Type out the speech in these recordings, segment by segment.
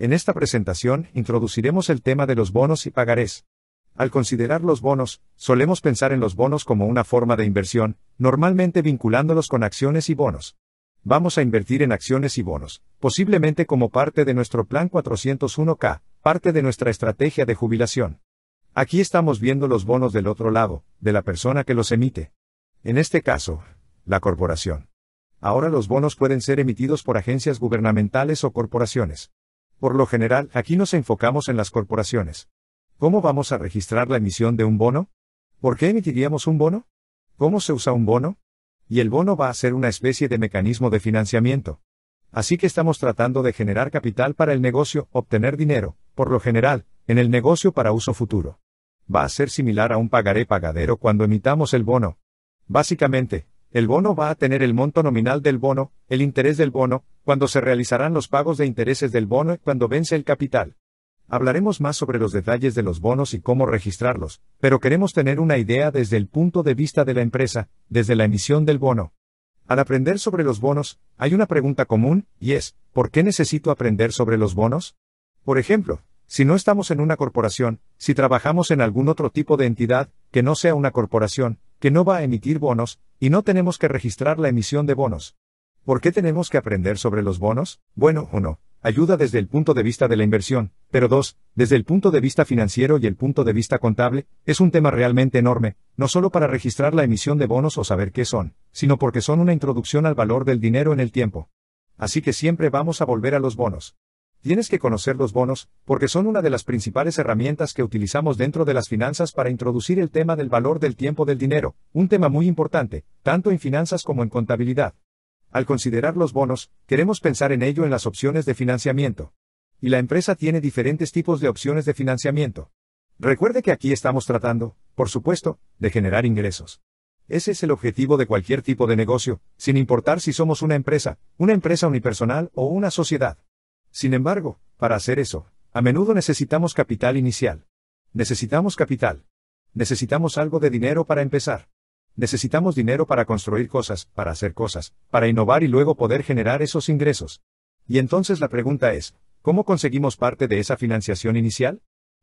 En esta presentación introduciremos el tema de los bonos y pagarés. Al considerar los bonos, solemos pensar en los bonos como una forma de inversión, normalmente vinculándolos con acciones y bonos. Vamos a invertir en acciones y bonos, posiblemente como parte de nuestro plan 401k, parte de nuestra estrategia de jubilación. Aquí estamos viendo los bonos del otro lado, de la persona que los emite. En este caso, la corporación. Ahora los bonos pueden ser emitidos por agencias gubernamentales o corporaciones. Por lo general, aquí nos enfocamos en las corporaciones. ¿Cómo vamos a registrar la emisión de un bono? ¿Por qué emitiríamos un bono? ¿Cómo se usa un bono? Y el bono va a ser una especie de mecanismo de financiamiento. Así que estamos tratando de generar capital para el negocio, obtener dinero, por lo general, en el negocio para uso futuro. Va a ser similar a un pagaré pagadero cuando emitamos el bono. Básicamente, el bono va a tener el monto nominal del bono, el interés del bono, cuando se realizarán los pagos de intereses del bono y cuando vence el capital. Hablaremos más sobre los detalles de los bonos y cómo registrarlos, pero queremos tener una idea desde el punto de vista de la empresa, desde la emisión del bono. Al aprender sobre los bonos, hay una pregunta común, y es, ¿por qué necesito aprender sobre los bonos? Por ejemplo, si no estamos en una corporación, si trabajamos en algún otro tipo de entidad, que no sea una corporación, que no va a emitir bonos, y no tenemos que registrar la emisión de bonos. ¿Por qué tenemos que aprender sobre los bonos? Bueno, uno, ayuda desde el punto de vista de la inversión, pero dos, desde el punto de vista financiero y el punto de vista contable, es un tema realmente enorme, no solo para registrar la emisión de bonos o saber qué son, sino porque son una introducción al valor del dinero en el tiempo. Así que siempre vamos a volver a los bonos. Tienes que conocer los bonos, porque son una de las principales herramientas que utilizamos dentro de las finanzas para introducir el tema del valor del tiempo del dinero, un tema muy importante, tanto en finanzas como en contabilidad. Al considerar los bonos, queremos pensar en ello en las opciones de financiamiento. Y la empresa tiene diferentes tipos de opciones de financiamiento. Recuerde que aquí estamos tratando, por supuesto, de generar ingresos. Ese es el objetivo de cualquier tipo de negocio, sin importar si somos una empresa, una empresa unipersonal o una sociedad. Sin embargo, para hacer eso, a menudo necesitamos capital inicial. Necesitamos capital. Necesitamos algo de dinero para empezar. Necesitamos dinero para construir cosas, para hacer cosas, para innovar y luego poder generar esos ingresos. Y entonces la pregunta es, ¿cómo conseguimos parte de esa financiación inicial?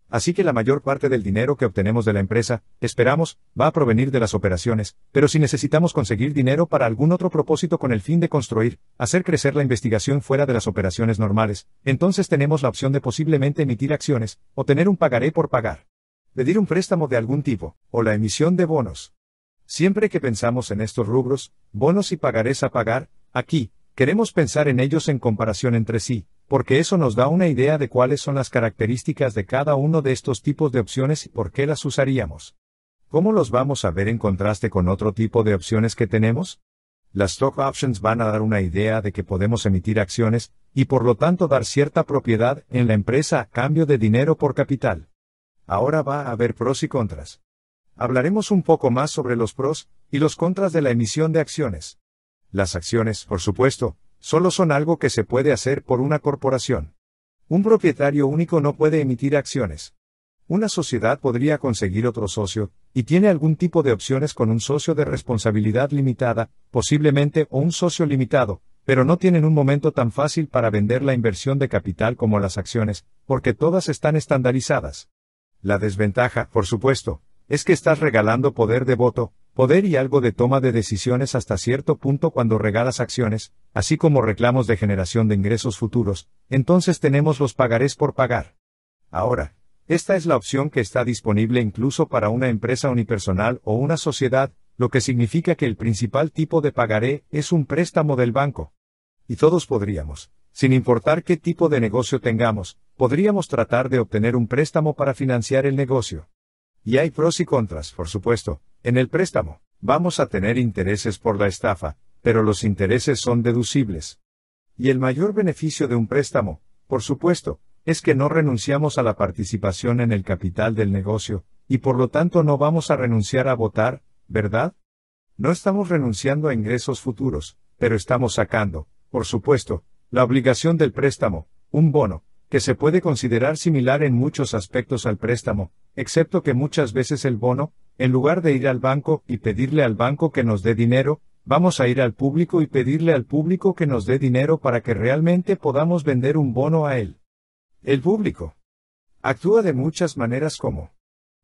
Así que la mayor parte del dinero que obtenemos de la empresa, esperamos, va a provenir de las operaciones, pero si necesitamos conseguir dinero para algún otro propósito con el fin de construir, hacer crecer la investigación fuera de las operaciones normales, entonces tenemos la opción de posiblemente emitir acciones, o tener un pagaré por pagar, pedir un préstamo de algún tipo, o la emisión de bonos. Siempre que pensamos en estos rubros, bonos y pagarés a pagar, aquí, queremos pensar en ellos en comparación entre sí, porque eso nos da una idea de cuáles son las características de cada uno de estos tipos de opciones y por qué las usaríamos. ¿Cómo los vamos a ver en contraste con otro tipo de opciones que tenemos? Las stock options van a dar una idea de que podemos emitir acciones, y por lo tanto dar cierta propiedad en la empresa a cambio de dinero por capital. Ahora va a haber pros y contras hablaremos un poco más sobre los pros y los contras de la emisión de acciones. Las acciones, por supuesto, solo son algo que se puede hacer por una corporación. Un propietario único no puede emitir acciones. Una sociedad podría conseguir otro socio, y tiene algún tipo de opciones con un socio de responsabilidad limitada, posiblemente o un socio limitado, pero no tienen un momento tan fácil para vender la inversión de capital como las acciones, porque todas están estandarizadas. La desventaja, por supuesto, es que estás regalando poder de voto, poder y algo de toma de decisiones hasta cierto punto cuando regalas acciones, así como reclamos de generación de ingresos futuros, entonces tenemos los pagarés por pagar. Ahora, esta es la opción que está disponible incluso para una empresa unipersonal o una sociedad, lo que significa que el principal tipo de pagaré es un préstamo del banco. Y todos podríamos, sin importar qué tipo de negocio tengamos, podríamos tratar de obtener un préstamo para financiar el negocio. Y hay pros y contras, por supuesto. En el préstamo, vamos a tener intereses por la estafa, pero los intereses son deducibles. Y el mayor beneficio de un préstamo, por supuesto, es que no renunciamos a la participación en el capital del negocio, y por lo tanto no vamos a renunciar a votar, ¿verdad? No estamos renunciando a ingresos futuros, pero estamos sacando, por supuesto, la obligación del préstamo, un bono, que se puede considerar similar en muchos aspectos al préstamo, excepto que muchas veces el bono, en lugar de ir al banco y pedirle al banco que nos dé dinero, vamos a ir al público y pedirle al público que nos dé dinero para que realmente podamos vender un bono a él. El público actúa de muchas maneras como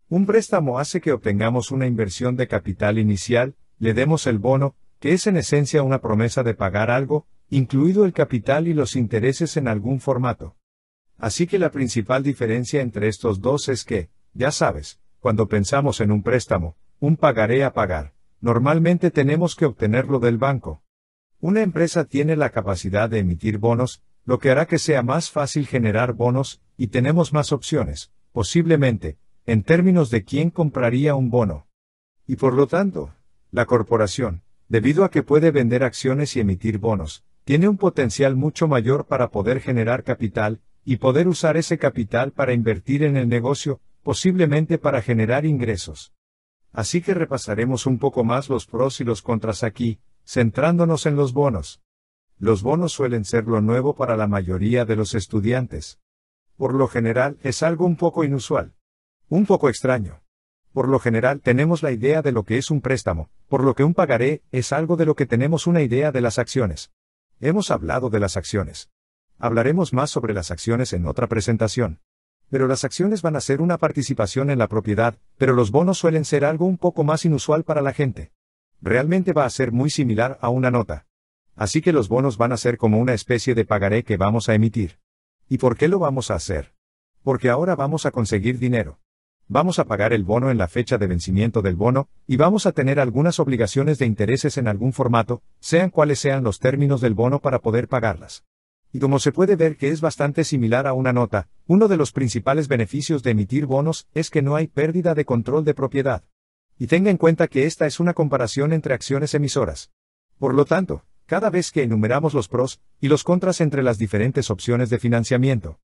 un préstamo hace que obtengamos una inversión de capital inicial, le demos el bono, que es en esencia una promesa de pagar algo, incluido el capital y los intereses en algún formato. Así que la principal diferencia entre estos dos es que, ya sabes, cuando pensamos en un préstamo, un pagaré a pagar, normalmente tenemos que obtenerlo del banco. Una empresa tiene la capacidad de emitir bonos, lo que hará que sea más fácil generar bonos, y tenemos más opciones, posiblemente, en términos de quién compraría un bono. Y por lo tanto, la corporación, debido a que puede vender acciones y emitir bonos, tiene un potencial mucho mayor para poder generar capital, y poder usar ese capital para invertir en el negocio, posiblemente para generar ingresos. Así que repasaremos un poco más los pros y los contras aquí, centrándonos en los bonos. Los bonos suelen ser lo nuevo para la mayoría de los estudiantes. Por lo general es algo un poco inusual. Un poco extraño. Por lo general tenemos la idea de lo que es un préstamo, por lo que un pagaré es algo de lo que tenemos una idea de las acciones. Hemos hablado de las acciones. Hablaremos más sobre las acciones en otra presentación pero las acciones van a ser una participación en la propiedad, pero los bonos suelen ser algo un poco más inusual para la gente. Realmente va a ser muy similar a una nota. Así que los bonos van a ser como una especie de pagaré que vamos a emitir. ¿Y por qué lo vamos a hacer? Porque ahora vamos a conseguir dinero. Vamos a pagar el bono en la fecha de vencimiento del bono, y vamos a tener algunas obligaciones de intereses en algún formato, sean cuales sean los términos del bono para poder pagarlas y como se puede ver que es bastante similar a una nota, uno de los principales beneficios de emitir bonos es que no hay pérdida de control de propiedad. Y tenga en cuenta que esta es una comparación entre acciones emisoras. Por lo tanto, cada vez que enumeramos los pros y los contras entre las diferentes opciones de financiamiento,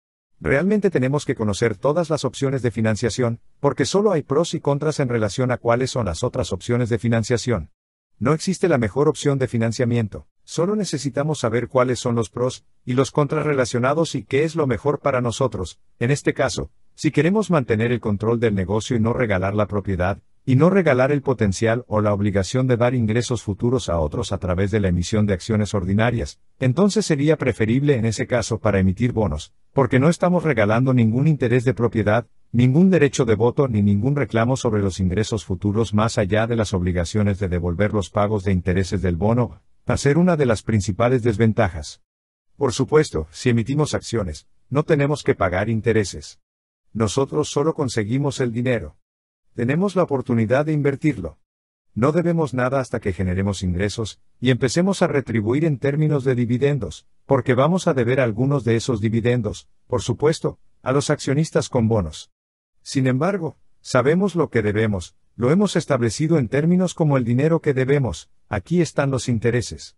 realmente tenemos que conocer todas las opciones de financiación, porque solo hay pros y contras en relación a cuáles son las otras opciones de financiación. No existe la mejor opción de financiamiento. Solo necesitamos saber cuáles son los pros y los contras relacionados y qué es lo mejor para nosotros. En este caso, si queremos mantener el control del negocio y no regalar la propiedad, y no regalar el potencial o la obligación de dar ingresos futuros a otros a través de la emisión de acciones ordinarias, entonces sería preferible en ese caso para emitir bonos, porque no estamos regalando ningún interés de propiedad, ningún derecho de voto ni ningún reclamo sobre los ingresos futuros más allá de las obligaciones de devolver los pagos de intereses del bono, a ser una de las principales desventajas. Por supuesto, si emitimos acciones, no tenemos que pagar intereses. Nosotros solo conseguimos el dinero. Tenemos la oportunidad de invertirlo. No debemos nada hasta que generemos ingresos, y empecemos a retribuir en términos de dividendos, porque vamos a deber algunos de esos dividendos, por supuesto, a los accionistas con bonos. Sin embargo, sabemos lo que debemos, lo hemos establecido en términos como el dinero que debemos, aquí están los intereses.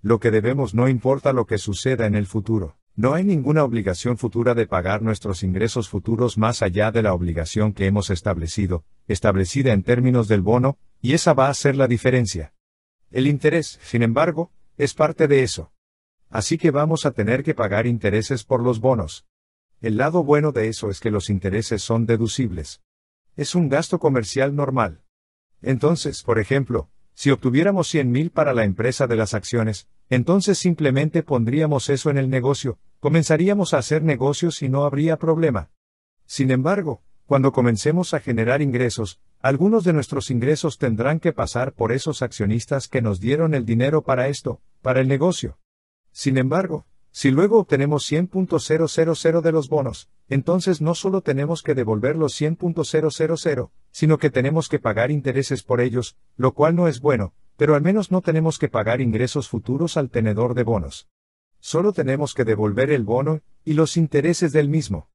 Lo que debemos no importa lo que suceda en el futuro. No hay ninguna obligación futura de pagar nuestros ingresos futuros más allá de la obligación que hemos establecido, establecida en términos del bono, y esa va a ser la diferencia. El interés, sin embargo, es parte de eso. Así que vamos a tener que pagar intereses por los bonos. El lado bueno de eso es que los intereses son deducibles es un gasto comercial normal. Entonces, por ejemplo, si obtuviéramos 100.000 para la empresa de las acciones, entonces simplemente pondríamos eso en el negocio, comenzaríamos a hacer negocios y no habría problema. Sin embargo, cuando comencemos a generar ingresos, algunos de nuestros ingresos tendrán que pasar por esos accionistas que nos dieron el dinero para esto, para el negocio. Sin embargo, si luego obtenemos 100.000 de los bonos, entonces no solo tenemos que devolver los 100.000, sino que tenemos que pagar intereses por ellos, lo cual no es bueno, pero al menos no tenemos que pagar ingresos futuros al tenedor de bonos. Solo tenemos que devolver el bono, y los intereses del mismo.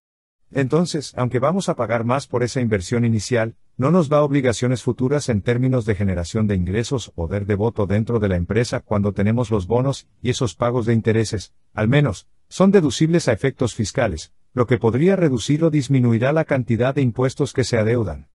Entonces, aunque vamos a pagar más por esa inversión inicial, no nos da obligaciones futuras en términos de generación de ingresos o poder de voto dentro de la empresa cuando tenemos los bonos y esos pagos de intereses, al menos, son deducibles a efectos fiscales, lo que podría reducir o disminuirá la cantidad de impuestos que se adeudan.